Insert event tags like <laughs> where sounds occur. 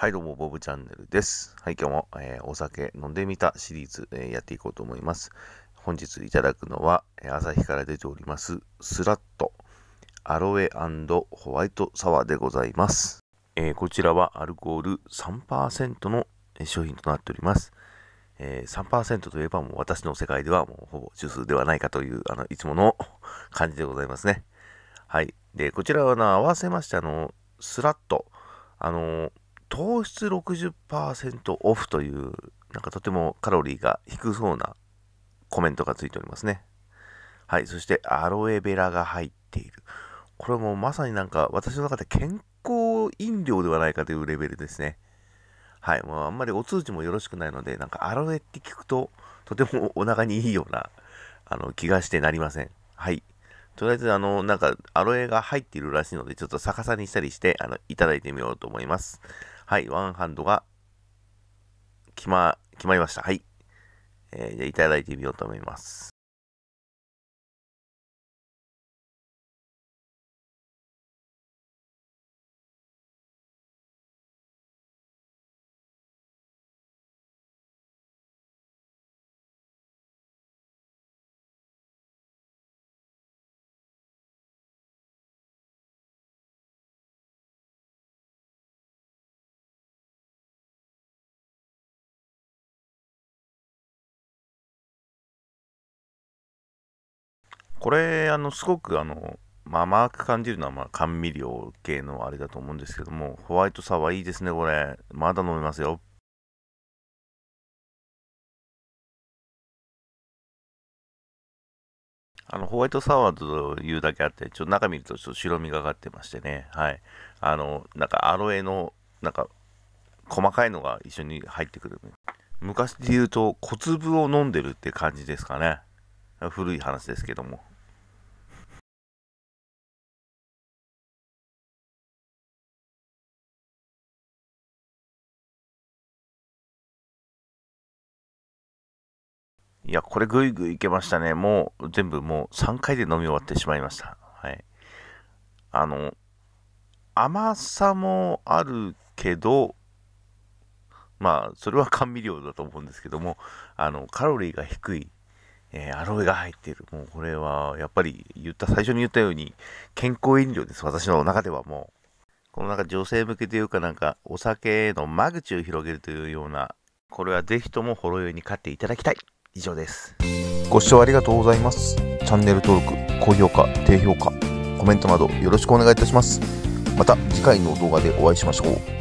はい、どうも、ボブチャンネルです。はい、今日も、えー、お酒飲んでみたシリーズ、えー、やっていこうと思います。本日いただくのは、えー、朝日から出ております、スラット、アロエホワイトサワーでございます。えこちらはアルコール3%の商品となっております。え3%といえばもう私の世界ではもうほぼ中数ではないかという、あの、いつもの <laughs> 感じでございますね。はい。で、こちらはな、合わせまして、あの、スラット、あのー糖質60%オフという、なんかとてもカロリーが低そうなコメントがついておりますね。はい、そしてアロエベラが入っている。これもまさになんか私の中で健康飲料ではないかというレベルですね。はい、も、う、あ、んまりお通知もよろしくないので、なんかアロエって聞くと、とてもお腹にいいようなあの気がしてなりません。はい。とりあえず、あの、なんか、アロエが入っているらしいので、ちょっと逆さにしたりして、あの、いただいてみようと思います。はい、ワンハンドが決ま、決まりました。はい。えー、じゃあいただいてみようと思います。これ、あの、すごく、あの、まあ、甘く感じるのは、まあ、甘味料系のあれだと思うんですけども、ホワイトサワーいいですね、これ。まだ飲めますよ。あの、ホワイトサワーというだけあって、ちょっと中見るとちょっと白みがかってましてね、はい。あの、なんかアロエの、なんか、細かいのが一緒に入ってくる。昔で言うと、小粒を飲んでるって感じですかね。古い話ですけども。いや、これぐいぐいいけましたね。もう全部もう3回で飲み終わってしまいました。はい。あの、甘さもあるけど、まあ、それは甘味料だと思うんですけども、あの、カロリーが低い、えー、アロエが入っている。もうこれは、やっぱり言った、最初に言ったように、健康飲料です。私の中ではもう。このなんか女性向けというかなんか、お酒の間口を広げるというような、これはぜひともほろ酔いに勝っていただきたい。以上ですご視聴ありがとうございますチャンネル登録高評価低評価コメントなどよろしくお願いいたしますまた次回の動画でお会いしましょう